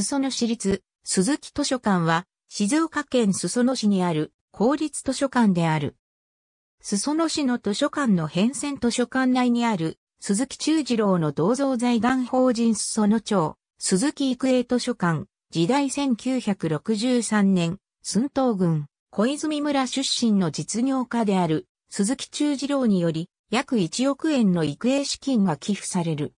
裾野市立、鈴木図書館は、静岡県裾野市にある公立図書館である。裾野市の図書館の変遷図書館内にある、鈴木忠次郎の銅像財団法人裾野町、鈴木育英図書館、時代1963年、寸東郡、小泉村出身の実業家である、鈴木忠次郎により、約1億円の育英資金が寄付される。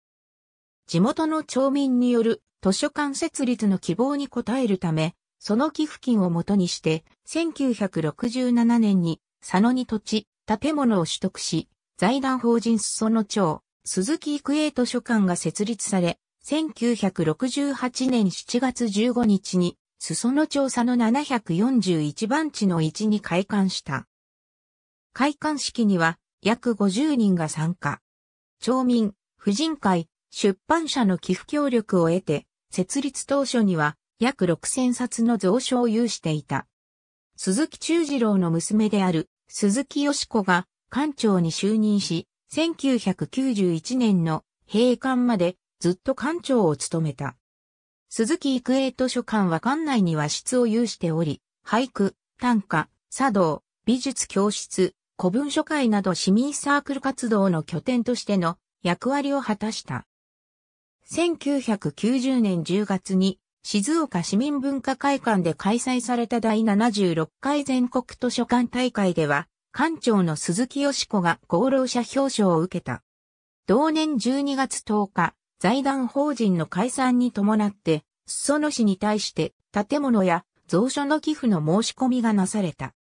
地元の町民による図書館設立の希望に応えるため、その寄付金をもとにして、1967年に佐野に土地、建物を取得し、財団法人裾野町、鈴木育英図書館が設立され、1968年7月15日に、裾野町佐野741番地の置に開館した。開館式には約50人が参加。町民、婦人会、出版社の寄付協力を得て、設立当初には約6000冊の蔵書を有していた。鈴木忠次郎の娘である鈴木よし子が館長に就任し、1991年の閉館までずっと館長を務めた。鈴木育英図書館は館内に和室を有しており、俳句、短歌、茶道、美術教室、古文書会など市民サークル活動の拠点としての役割を果たした。1990年10月に静岡市民文化会館で開催された第76回全国図書館大会では、館長の鈴木よし子が功労者表彰を受けた。同年12月10日、財団法人の解散に伴って、裾野市に対して建物や蔵書の寄付の申し込みがなされた。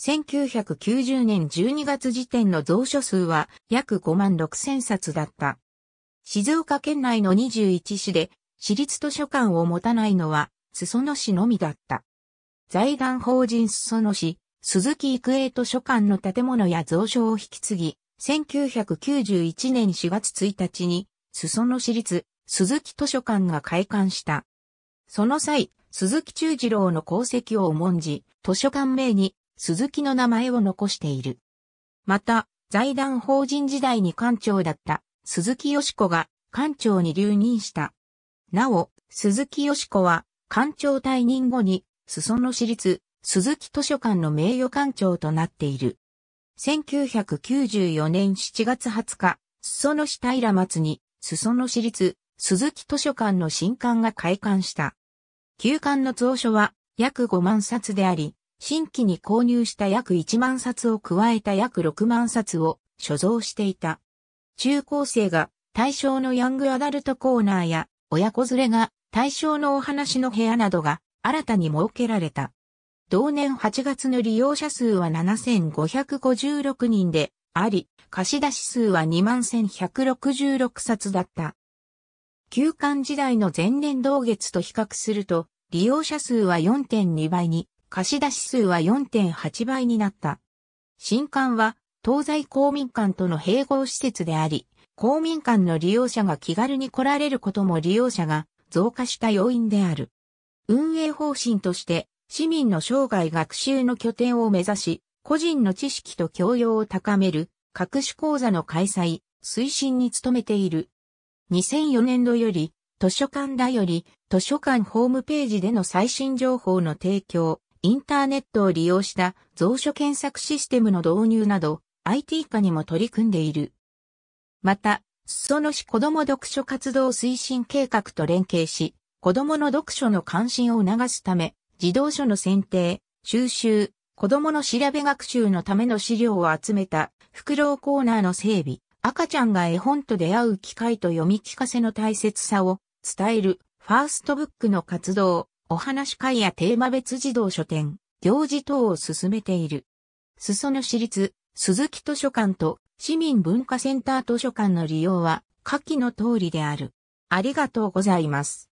1990年12月時点の蔵書数は約5万6千冊だった。静岡県内の21市で市立図書館を持たないのは裾野市のみだった。財団法人裾野市、鈴木育英図書館の建物や蔵書を引き継ぎ、1991年4月1日に、裾野市立、鈴木図書館が開館した。その際、鈴木中次郎の功績を重んじ、図書館名に鈴木の名前を残している。また、財団法人時代に館長だった鈴木よし子が艦長に留任した。なお、鈴木よし子は艦長退任後に、裾野市立鈴木図書館の名誉館長となっている。1994年7月20日、裾野市平松に、裾野市立鈴木図書館の新館が開館した。旧館の蔵書は約5万冊であり、新規に購入した約1万冊を加えた約6万冊を所蔵していた。中高生が対象のヤングアダルトコーナーや親子連れが対象のお話の部屋などが新たに設けられた。同年8月の利用者数は7556人であり、貸し出し数は21166冊だった。休館時代の前年同月と比較すると、利用者数は4.2倍に、貸し出し数は4.8倍になった。新館は東西公民館との併合施設であり、公民館の利用者が気軽に来られることも利用者が増加した要因である。運営方針として、市民の生涯学習の拠点を目指し、個人の知識と教養を高める、各種講座の開催、推進に努めている。2004年度より、図書館だより、図書館ホームページでの最新情報の提供、インターネットを利用した蔵書検索システムの導入など、IT 化にも取り組んでいる。また、裾野市子ども読書活動推進計画と連携し、子どもの読書の関心を促すため、児童書の選定、収集、子どもの調べ学習のための資料を集めた、フクロウコーナーの整備、赤ちゃんが絵本と出会う機会と読み聞かせの大切さを伝える、ファーストブックの活動、お話会やテーマ別児童書店、行事等を進めている。裾野市立鈴木図書館と市民文化センター図書館の利用は下記の通りである。ありがとうございます。